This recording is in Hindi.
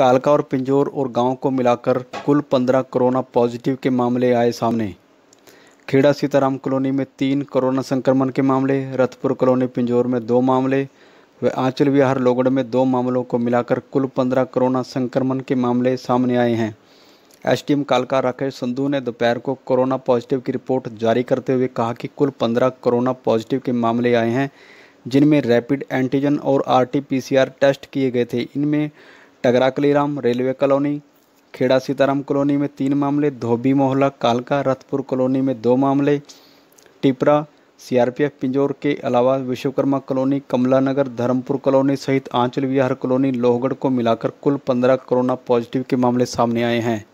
कालका और पिंजौर और गांव को मिलाकर कुल पंद्रह कोरोना पॉजिटिव के मामले आए सामने खेड़ा सीताराम कॉलोनी में तीन कोरोना संक्रमण के मामले रथपुर कॉलोनी पिंजौर में दो मामले व आंचल विहार लोगड़ में दो मामलों को मिलाकर कुल पंद्रह कोरोना संक्रमण के मामले सामने आए हैं एस कालका राकेश संधू ने दोपहर को कोरोना पॉजिटिव की रिपोर्ट जारी करते हुए कहा कि कुल पंद्रह कोरोना पॉजिटिव के मामले आए हैं जिनमें रैपिड एंटीजन और आरटीपीसीआर टेस्ट किए गए थे इनमें Tagra Kaliram railway colony Kheda Sitaram colony में तीन मामले धोबी मोहल्ला कालका रथपुर कॉलोनी में दो मामले टिपरा सीआरपीएफ पिंजौर के अलावा विश्वकर्मा कॉलोनी कमला नगर धर्मपुर कॉलोनी सहित आंचल विहार कॉलोनी लोहगढ़ को मिलाकर कुल पंद्रह कोरोना पॉजिटिव के मामले सामने आए हैं